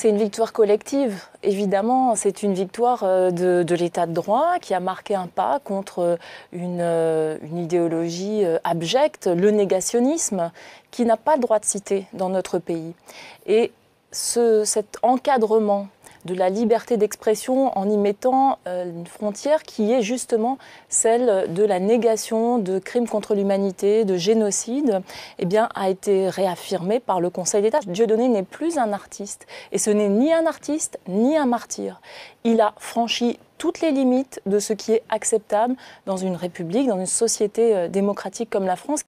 C'est une victoire collective, évidemment. C'est une victoire euh, de, l'état de droit qui a marqué un pas contre euh, euh, une, idéologie abjecte, le négationnisme, qui n'a pas le droit de citer dans notre pays. Et cet encadrement de la liberté d'expression en y mettant euh, une frontière qui est justement celle de la négation de crimes contre l'humanité, de génocide, eh bien, a été réaffirmée par le Conseil d'État. Dieudonné n'est plus un artiste et ce n'est ni un artiste ni un martyr. Il a franchi toutes les limites de ce qui est acceptable dans une république, dans une société euh, démocratique comme la France.